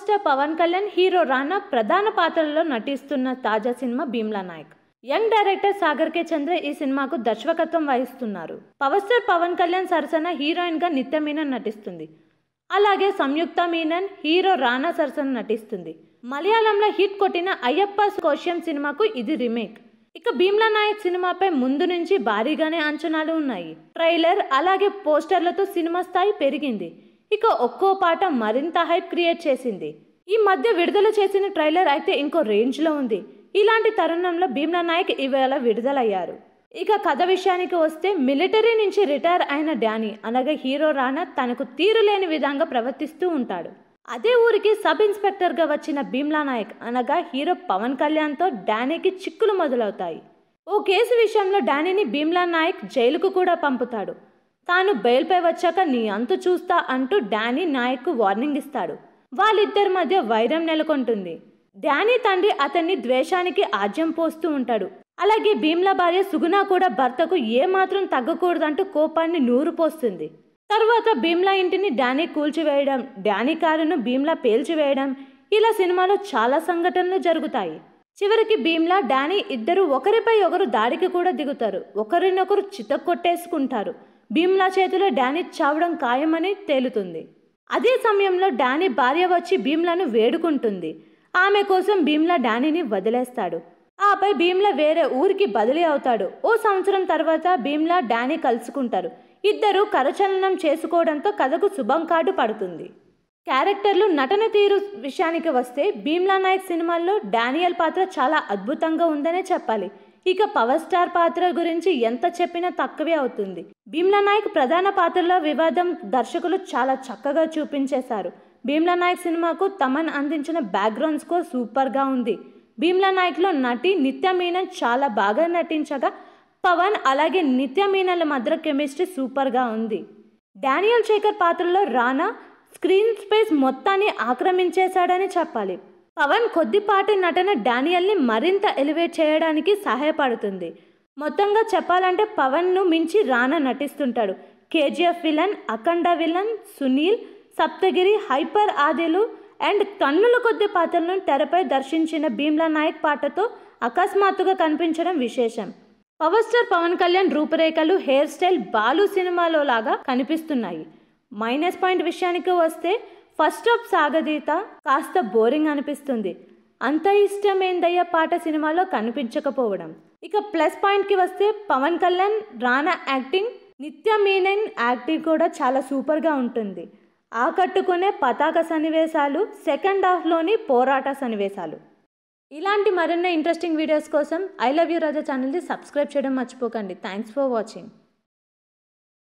star Pawan Kalyan hero Rana ప్రధాన పాత్రల్లో నటిస్తున్న తాజా సినిమా Bheemla Nayak young director Sagar K Chandra ఈ సినిమాకు దర్శకత్వం వహిస్తున్నారు పవర్ స్టార్ పవన్ కళ్యాణ్ సరసన హీరోయిన్గా నిత్య మీనన్ నటిస్తుంది అలాగే సంయుక్త మీనన్ హీరో రానా సరసన నటిస్తుంది మలయాళంలో హిట్ కొట్టిన అయ్యప్ప కోశ్యం సినిమాకు ఇది రీమేక్ ఇక భీమ్లా నాయక్ సినిమాపై ముందు నుంచి భారీగానే అంచనాలు ఉన్నాయి ట్రైలర్ అలాగే పోస్టర్లతో సినిమా స్థాయి పెరిగింది ఇక ఒక్కో పాట మరింత హైప్ క్రియేట్ చేసింది ఈ మధ్య విడుదల చేసిన ట్రైలర్ అయితే ఇంకో రేంజ్లో ఉంది ఇలాంటి తరుణంలో భీమ్లా నాయక్ ఇవాళ విడుదలయ్యారు ఇక కథ విషయానికి వస్తే మిలిటరీ నుంచి రిటైర్ అయిన డానీ అనగా హీరో రానా తనకు తీరులేని విధంగా ప్రవర్తిస్తూ ఉంటాడు అదే ఊరికి సబ్ ఇన్స్పెక్టర్గా వచ్చిన భీమ్లా నాయక్ అనగా హీరో పవన్ కళ్యాణ్తో డానీకి చిక్కులు మొదలవుతాయి ఓ కేసు విషయంలో డానీని భీమ్లా నాయక్ జైలుకు కూడా పంపుతాడు తాను బయల్పై వచ్చాక నీ అంతు చూస్తా అంటూ డానీ నాయక్కు వార్నింగ్ ఇస్తాడు వాళ్ళిద్దరి మధ్య వైరం నెలకొంటుంది డానీ తండ్రి అతన్ని ద్వేషానికి ఆజ్యం పోస్తూ ఉంటాడు అలాగే భీమ్ల భార్య సుగుణ కూడా భర్తకు ఏమాత్రం తగ్గకూడదంటూ కోపాన్ని నూరు పోస్తుంది తర్వాత భీమ్లా ఇంటిని డానీ కూల్చివేయడం డానీ కారును భీమ్లా పేల్చివేయడం ఇలా సినిమాలో చాలా సంఘటనలు జరుగుతాయి చివరికి భీమ్లా డానీ ఇద్దరు ఒకరిపై ఒకరు దాడికి కూడా దిగుతారు ఒకరినొకరు కొట్టేసుకుంటారు భీమ్లా చేతిలో డానీ చావడం ఖాయమని తేలుతుంది అదే సమయంలో డానీ భార్య వచ్చి భీమ్లను వేడుకుంటుంది ఆమె కోసం భీమ్లా డానీని వదిలేస్తాడు ఆపై భీమ్లా వేరే ఊరికి బదిలీ అవుతాడు ఓ సంవత్సరం తర్వాత భీమ్లా డానీ కలుసుకుంటారు ఇద్దరు కరచలనం చేసుకోవడంతో కథకు శుభం కార్డు పడుతుంది క్యారెక్టర్లు నటన తీరు విషయానికి వస్తే భీమ్లా నాయక్ సినిమాల్లో డానియల్ పాత్ర చాలా అద్భుతంగా ఉందనే చెప్పాలి ఇక పవర్ స్టార్ పాత్ర గురించి ఎంత చెప్పినా తక్కువే అవుతుంది భీమ్లా నాయక్ ప్రధాన పాత్రలో వివాదం దర్శకులు చాలా చక్కగా చూపించేశారు భీమ్లా నాయక్ సినిమాకు తమన్ అందించిన బ్యాక్గ్రౌండ్ స్కోర్ సూపర్గా ఉంది భీమ్లా నాయక్లో నటి నిత్య మీనన్ చాలా బాగా నటించగా పవన్ అలాగే నిత్య మీనన్ల మధ్య కెమిస్ట్రీ సూపర్గా ఉంది డానియల్ శేఖర్ పాత్రలో రానా స్క్రీన్ స్పేస్ మొత్తాన్ని ఆక్రమించేశాడని చెప్పాలి పవన్ కొద్దిపాటి నటన డానియల్ని మరింత ఎలివేట్ చేయడానికి సహాయపడుతుంది మొత్తంగా చెప్పాలంటే పవన్ను మించి రానా నటిస్తుంటాడు KGF villain Akhanda villain Sunil Saptagiri hyper ఆదిలు అండ్ కన్నుల కొద్ది పాత్రలను తెరపై దర్శించిన భీమ్లా నాయక్ పాటతో అకస్మాత్తుగా కనిపించడం విశేషం పవర్ స్టార్ పవన్ కళ్యాణ్ రూపురేఖలు హెయిర్ స్టైల్ బాలు సినిమాలో లాగా కనిపిస్తున్నాయి మైనస్ పాయింట్ విషయానికి వస్తే ఫస్ట్ ఆఫ్ సాగదీత కాస్త బోరింగ్ అనిపిస్తుంది అంత ఇష్టమైందయ్య పాట సినిమాలో కనిపించకపోవడం ఇక ప్లస్ పాయింట్కి వస్తే పవన్ కళ్యాణ్ రానా యాక్టింగ్ నిత్య మీనన్ యాక్టింగ్ కూడా చాలా సూపర్గా ఉంటుంది ఆకట్టుకునే పతాక సన్నివేశాలు సెకండ్ హాఫ్లోని పోరాట సన్నివేశాలు ఇలాంటి మరిన్నో ఇంట్రెస్టింగ్ వీడియోస్ కోసం ఐ లవ్ యూ రాజా ఛానల్ని సబ్స్క్రైబ్ చేయడం మర్చిపోకండి థ్యాంక్స్ ఫర్ వాచింగ్